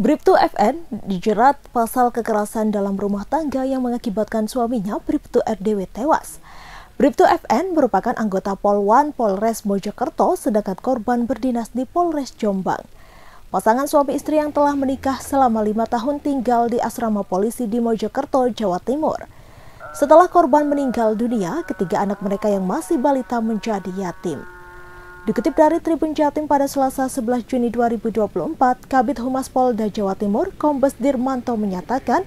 Briptu FN dijerat pasal kekerasan dalam rumah tangga yang mengakibatkan suaminya Briptu RDW tewas. Briptu FN merupakan anggota Polwan Polres Mojokerto sedangkan korban berdinas di Polres Jombang. Pasangan suami istri yang telah menikah selama lima tahun tinggal di asrama polisi di Mojokerto, Jawa Timur. Setelah korban meninggal dunia, ketiga anak mereka yang masih balita menjadi yatim. Dikutip dari Tribun Jatim pada Selasa 11 Juni 2024, Kabit Humas Polda Jawa Timur, Kombes Dirmanto menyatakan,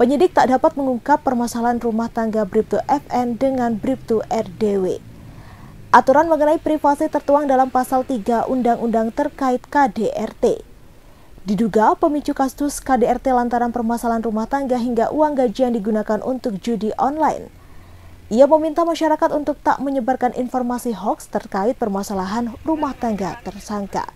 penyidik tak dapat mengungkap permasalahan rumah tangga Bribtu FN dengan Bribtu RDW. Aturan mengenai privasi tertuang dalam pasal 3 Undang-Undang terkait KDRT. Diduga pemicu kasus KDRT lantaran permasalahan rumah tangga hingga uang gaji yang digunakan untuk judi online. Ia meminta masyarakat untuk tak menyebarkan informasi hoax terkait permasalahan rumah tangga tersangka.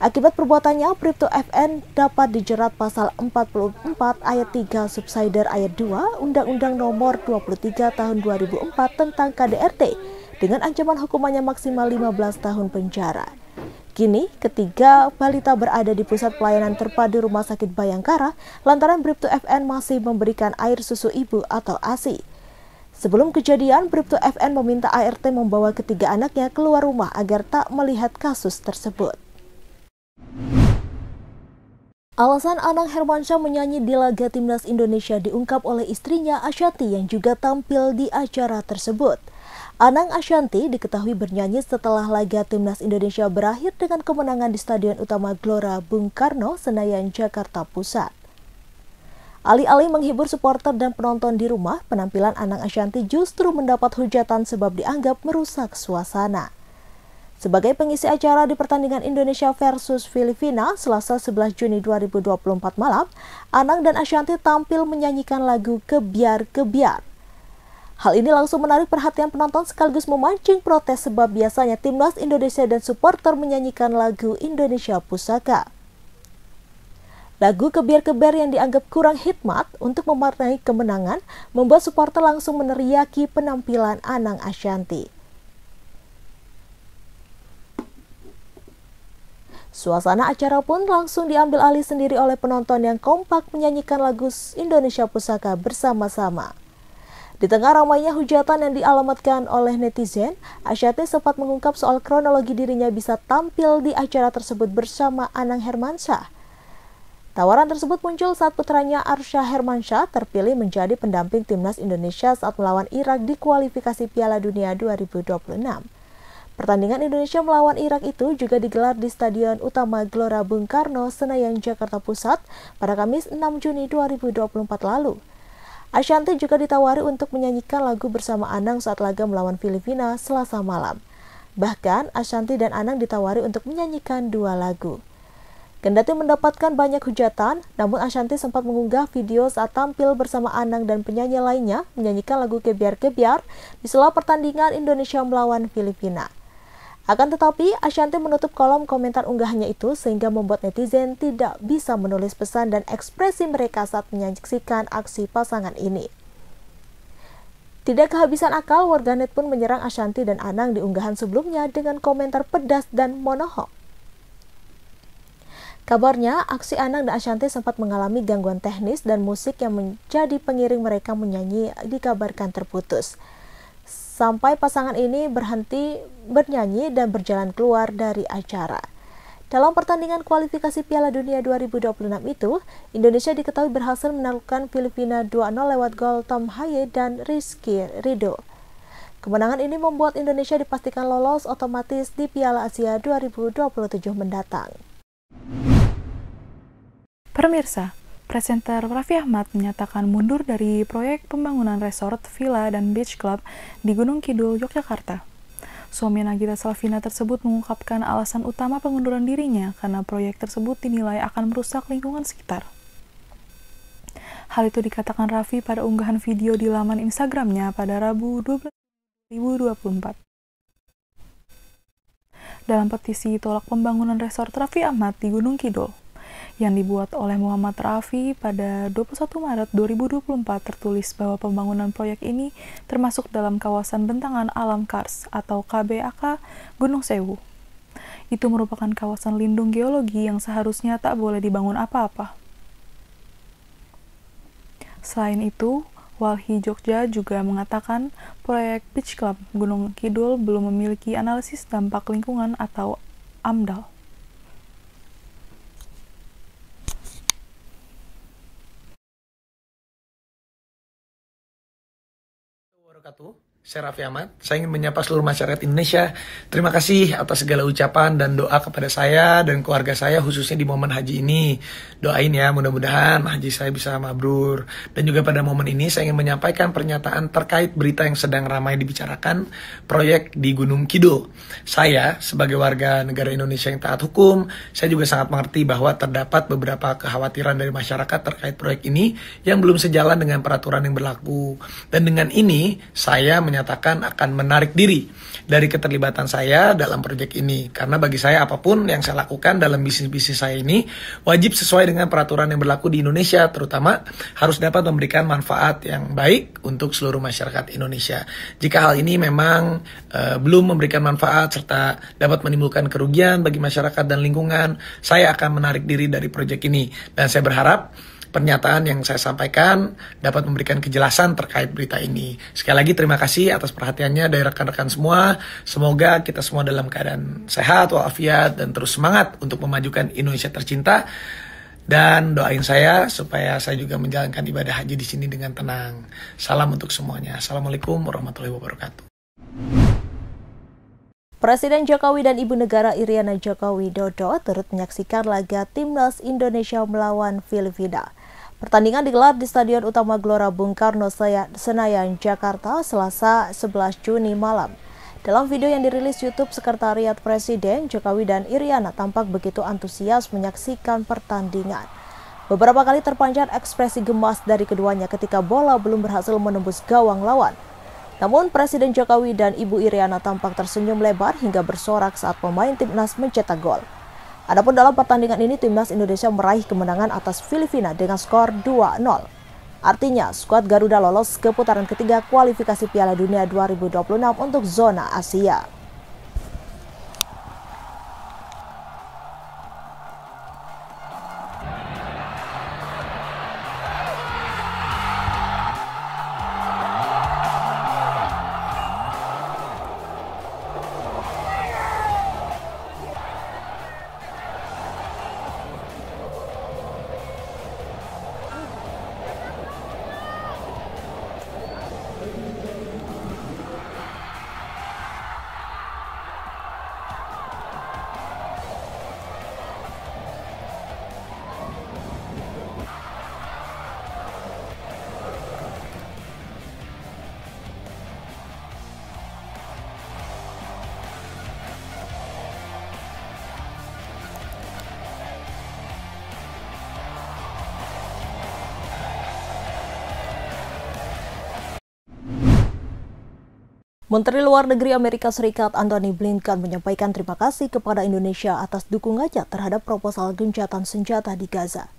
Akibat perbuatannya, Bribtu FN dapat dijerat pasal 44 ayat 3 subsider ayat 2 Undang-Undang Nomor 23 Tahun 2004 tentang KDRT dengan ancaman hukumannya maksimal 15 tahun penjara. Kini, ketiga balita berada di pusat pelayanan terpadu Rumah Sakit Bayangkara lantaran Bribtu FN masih memberikan air susu ibu atau ASI. Sebelum kejadian, Bribtu FN meminta ART membawa ketiga anaknya keluar rumah agar tak melihat kasus tersebut. Alasan Anang Hermansyah menyanyi di laga Timnas Indonesia diungkap oleh istrinya Ashanti yang juga tampil di acara tersebut. Anang Ashanti diketahui bernyanyi setelah laga Timnas Indonesia berakhir dengan kemenangan di Stadion Utama Gelora Bung Karno, Senayan, Jakarta Pusat. Alih-alih menghibur supporter dan penonton di rumah, penampilan Anang Ashanti justru mendapat hujatan sebab dianggap merusak suasana. Sebagai pengisi acara di pertandingan Indonesia versus Filipina Selasa 11 Juni 2024 malam, Anang dan Ashanti tampil menyanyikan lagu Kebiar Kebiar. Hal ini langsung menarik perhatian penonton sekaligus memancing protes sebab biasanya timnas Indonesia dan supporter menyanyikan lagu Indonesia Pusaka. Lagu keber-keber yang dianggap kurang hikmat untuk memaknai kemenangan membuat supporter langsung meneriaki penampilan Anang Ashanti. Suasana acara pun langsung diambil alih sendiri oleh penonton yang kompak menyanyikan lagu Indonesia Pusaka bersama-sama. Di tengah ramainya hujatan yang dialamatkan oleh netizen, Ashanti sempat mengungkap soal kronologi dirinya bisa tampil di acara tersebut bersama Anang Hermansyah. Tawaran tersebut muncul saat putranya Arsyah Hermansyah terpilih menjadi pendamping timnas Indonesia saat melawan Irak di kualifikasi Piala Dunia 2026. Pertandingan Indonesia melawan Irak itu juga digelar di Stadion Utama Gelora Bung Karno, Senayan, Jakarta Pusat pada Kamis 6 Juni 2024 lalu. Ashanti juga ditawari untuk menyanyikan lagu bersama Anang saat laga melawan Filipina selasa malam. Bahkan, Ashanti dan Anang ditawari untuk menyanyikan dua lagu. Kendati mendapatkan banyak hujatan, namun Ashanti sempat mengunggah video saat tampil bersama Anang dan penyanyi lainnya menyanyikan lagu Kebiar-Kebiar di sela pertandingan Indonesia melawan Filipina. Akan tetapi, Ashanti menutup kolom komentar unggahannya itu sehingga membuat netizen tidak bisa menulis pesan dan ekspresi mereka saat menyaksikan aksi pasangan ini. Tidak kehabisan akal, warganet pun menyerang Ashanti dan Anang di unggahan sebelumnya dengan komentar pedas dan monohok. Kabarnya, aksi Anang dan Ashanti sempat mengalami gangguan teknis dan musik yang menjadi pengiring mereka menyanyi dikabarkan terputus. Sampai pasangan ini berhenti bernyanyi dan berjalan keluar dari acara. Dalam pertandingan kualifikasi Piala Dunia 2026 itu, Indonesia diketahui berhasil menaklukkan Filipina 2-0 lewat gol Tom Haye dan Rizky Rido. Kemenangan ini membuat Indonesia dipastikan lolos otomatis di Piala Asia 2027 mendatang. Pemirsa, Presenter Raffi Ahmad menyatakan mundur dari proyek pembangunan resort, villa, dan beach club di Gunung Kidul, Yogyakarta. Suami Nagita Slavina tersebut mengungkapkan alasan utama pengunduran dirinya karena proyek tersebut dinilai akan merusak lingkungan sekitar. Hal itu dikatakan Raffi pada unggahan video di laman Instagramnya pada Rabu 2024. Dalam petisi tolak pembangunan resort Raffi Ahmad di Gunung Kidul, yang dibuat oleh Muhammad Rafi pada 21 Maret 2024 tertulis bahwa pembangunan proyek ini termasuk dalam kawasan bentangan alam Kars atau KBAK Gunung Sewu. Itu merupakan kawasan lindung geologi yang seharusnya tak boleh dibangun apa-apa. Selain itu, Walhi Jogja juga mengatakan proyek Beach Club Gunung Kidul belum memiliki analisis dampak lingkungan atau AMDAL. wabarakatuh saya Raffi Ahmad, saya ingin menyapa seluruh masyarakat Indonesia. Terima kasih atas segala ucapan dan doa kepada saya dan keluarga saya khususnya di momen haji ini. Doain ya mudah-mudahan haji saya bisa mabrur. Dan juga pada momen ini saya ingin menyampaikan pernyataan terkait berita yang sedang ramai dibicarakan, proyek di Gunung Kidul. Saya sebagai warga negara Indonesia yang taat hukum, saya juga sangat mengerti bahwa terdapat beberapa kekhawatiran dari masyarakat terkait proyek ini yang belum sejalan dengan peraturan yang berlaku. Dan dengan ini saya menyatakan akan menarik diri dari keterlibatan saya dalam proyek ini karena bagi saya apapun yang saya lakukan dalam bisnis-bisnis saya ini wajib sesuai dengan peraturan yang berlaku di Indonesia terutama harus dapat memberikan manfaat yang baik untuk seluruh masyarakat Indonesia. Jika hal ini memang e, belum memberikan manfaat serta dapat menimbulkan kerugian bagi masyarakat dan lingkungan, saya akan menarik diri dari proyek ini dan saya berharap pernyataan yang saya sampaikan dapat memberikan kejelasan terkait berita ini. Sekali lagi terima kasih atas perhatiannya dari rekan-rekan semua. Semoga kita semua dalam keadaan sehat walafiat dan terus semangat untuk memajukan Indonesia tercinta dan doain saya supaya saya juga menjalankan ibadah haji di sini dengan tenang. Salam untuk semuanya. Assalamualaikum warahmatullahi wabarakatuh. Presiden Jokowi dan Ibu Negara Iriana Jokowi Dodo turut menyaksikan laga Timnas Indonesia melawan Filipina. Pertandingan digelar di Stadion Utama Gelora Bung Karno Senayan, Jakarta, Selasa 11 Juni malam. Dalam video yang dirilis YouTube Sekretariat Presiden, Jokowi dan Iriana tampak begitu antusias menyaksikan pertandingan. Beberapa kali terpancar ekspresi gemas dari keduanya ketika bola belum berhasil menembus gawang lawan. Namun Presiden Jokowi dan Ibu Iriana tampak tersenyum lebar hingga bersorak saat pemain timnas mencetak gol. Adapun dalam pertandingan ini timnas Indonesia meraih kemenangan atas Filipina dengan skor 2-0. Artinya, skuad Garuda lolos ke putaran ketiga kualifikasi Piala Dunia 2026 untuk zona Asia. Menteri Luar Negeri Amerika Serikat Antony Blinken menyampaikan terima kasih kepada Indonesia atas dukungannya terhadap proposal gencatan senjata di Gaza.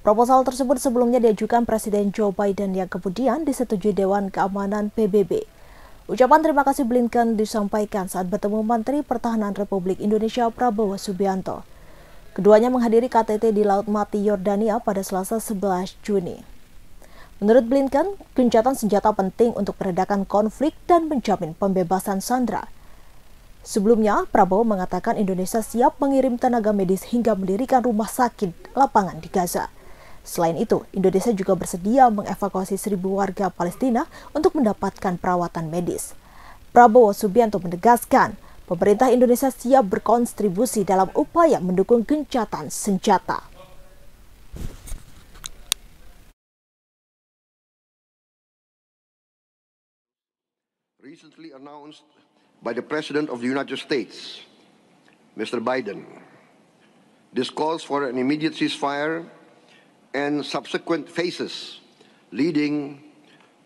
Proposal tersebut sebelumnya diajukan Presiden Joe Biden yang kemudian disetujui Dewan Keamanan PBB. Ucapan terima kasih Blinken disampaikan saat bertemu Menteri Pertahanan Republik Indonesia Prabowo Subianto. Keduanya menghadiri KTT di Laut Mati, Yordania pada Selasa 11 Juni. Menurut Blinken, gencatan senjata penting untuk meredakan konflik dan menjamin pembebasan Sandra. Sebelumnya, Prabowo mengatakan Indonesia siap mengirim tenaga medis hingga mendirikan rumah sakit lapangan di Gaza. Selain itu, Indonesia juga bersedia mengevakuasi seribu warga Palestina untuk mendapatkan perawatan medis. Prabowo Subianto menegaskan, pemerintah Indonesia siap berkontribusi dalam upaya mendukung gencatan senjata. recently announced by the President of the United States, Mr. Biden. This calls for an immediate ceasefire and subsequent phases leading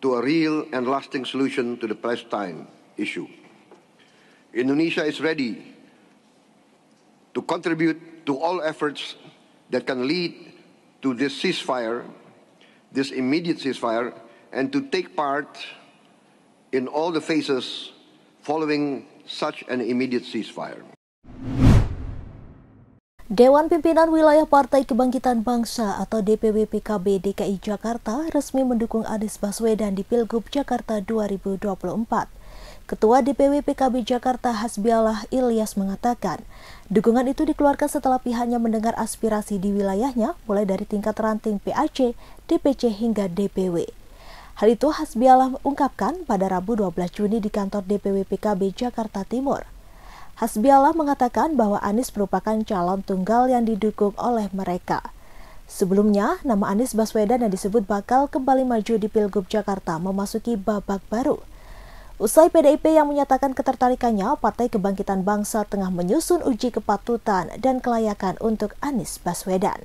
to a real and lasting solution to the Palestine issue. Indonesia is ready to contribute to all efforts that can lead to this ceasefire, this immediate ceasefire, and to take part in all the phases following such an immediate ceasefire. Dewan Pimpinan Wilayah Partai Kebangkitan Bangsa atau DPW PKB DKI Jakarta resmi mendukung Anies Baswedan di Pilgub Jakarta 2024. Ketua DPW PKB Jakarta Hasbialah Ilyas mengatakan, dukungan itu dikeluarkan setelah pihaknya mendengar aspirasi di wilayahnya mulai dari tingkat ranting PAC, DPC hingga DPW. Hal itu Hasbiallah ungkapkan pada Rabu 12 Juni di kantor DPW PKB Jakarta Timur. Hasbiallah mengatakan bahwa Anies merupakan calon tunggal yang didukung oleh mereka. Sebelumnya, nama Anies Baswedan yang disebut bakal kembali maju di Pilgub Jakarta memasuki babak baru. Usai PDIP yang menyatakan ketertarikannya, Partai Kebangkitan Bangsa tengah menyusun uji kepatutan dan kelayakan untuk Anies Baswedan.